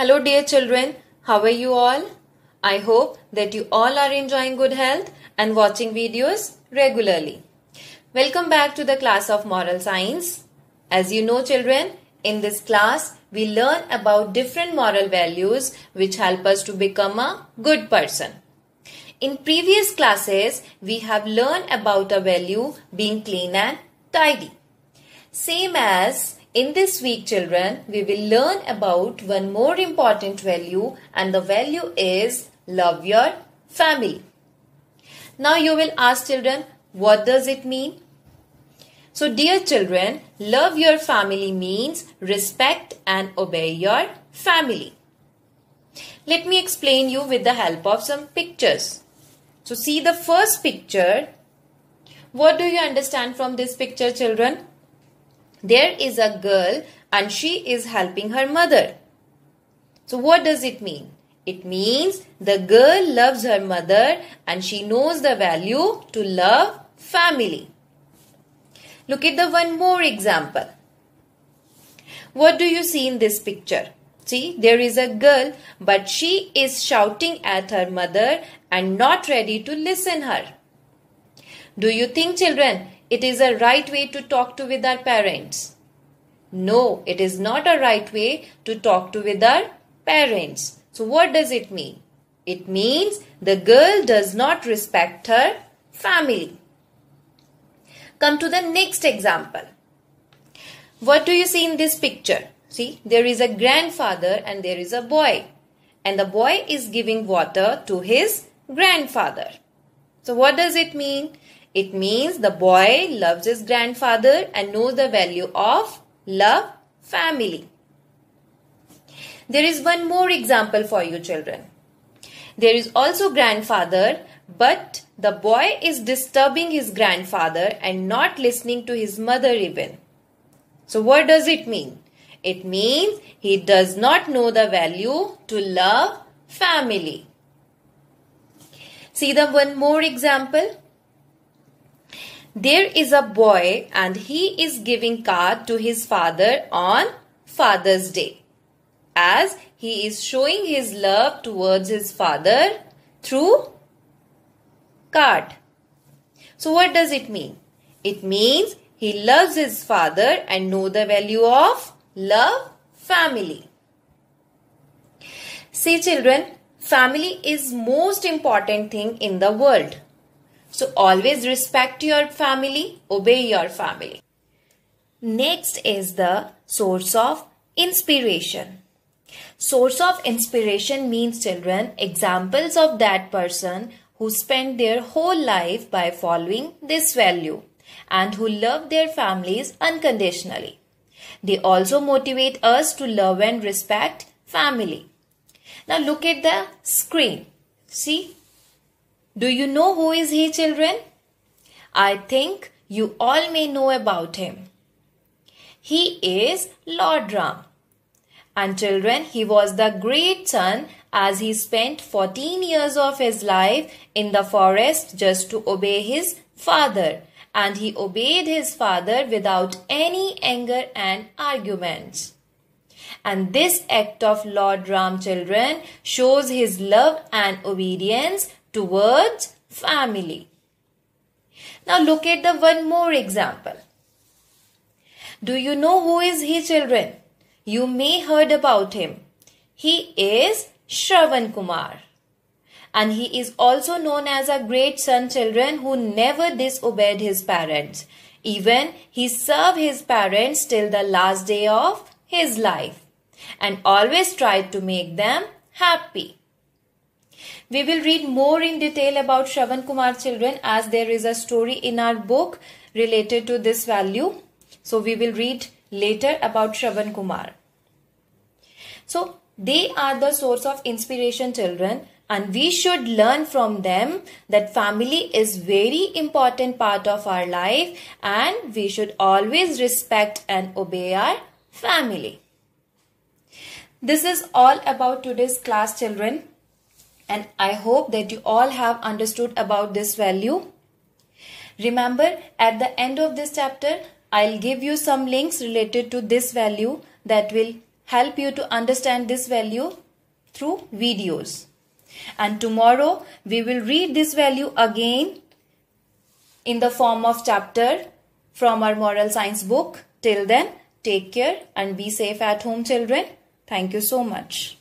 Hello, dear children. How are you all? I hope that you all are enjoying good health and watching videos regularly. Welcome back to the class of moral science. As you know, children, in this class, we learn about different moral values which help us to become a good person. In previous classes, we have learned about a value being clean and tidy. Same as in this week children, we will learn about one more important value and the value is love your family. Now you will ask children, what does it mean? So dear children, love your family means respect and obey your family. Let me explain you with the help of some pictures. So see the first picture. What do you understand from this picture children? There is a girl and she is helping her mother. So what does it mean? It means the girl loves her mother and she knows the value to love family. Look at the one more example. What do you see in this picture? See, there is a girl but she is shouting at her mother and not ready to listen her. Do you think children it is a right way to talk to with our parents. No, it is not a right way to talk to with our parents. So what does it mean? It means the girl does not respect her family. Come to the next example. What do you see in this picture? See, there is a grandfather and there is a boy. And the boy is giving water to his grandfather. So what does it mean? It means the boy loves his grandfather and knows the value of love family. There is one more example for you children. There is also grandfather but the boy is disturbing his grandfather and not listening to his mother even. So what does it mean? It means he does not know the value to love family. See the one more example. There is a boy and he is giving card to his father on Father's Day as he is showing his love towards his father through card. So what does it mean? It means he loves his father and know the value of love family. See children, family is most important thing in the world. So always respect your family, obey your family. Next is the source of inspiration. Source of inspiration means children, examples of that person who spent their whole life by following this value and who love their families unconditionally. They also motivate us to love and respect family. Now look at the screen. See, do you know who is he, children? I think you all may know about him. He is Lord Ram. And children, he was the great son as he spent 14 years of his life in the forest just to obey his father. And he obeyed his father without any anger and arguments. And this act of Lord Ram, children, shows his love and obedience towards family. Now look at the one more example. Do you know who is he children? You may heard about him. He is Shravan Kumar. And he is also known as a great son children who never disobeyed his parents. Even he served his parents till the last day of his life and always tried to make them happy. We will read more in detail about Shravan Kumar children as there is a story in our book related to this value. So we will read later about Shravan Kumar. So they are the source of inspiration children and we should learn from them that family is very important part of our life and we should always respect and obey our family. This is all about today's class children and I hope that you all have understood about this value. Remember at the end of this chapter I'll give you some links related to this value that will help you to understand this value through videos. And tomorrow we will read this value again in the form of chapter from our moral science book. Till then, take care and be safe at home children. Thank you so much.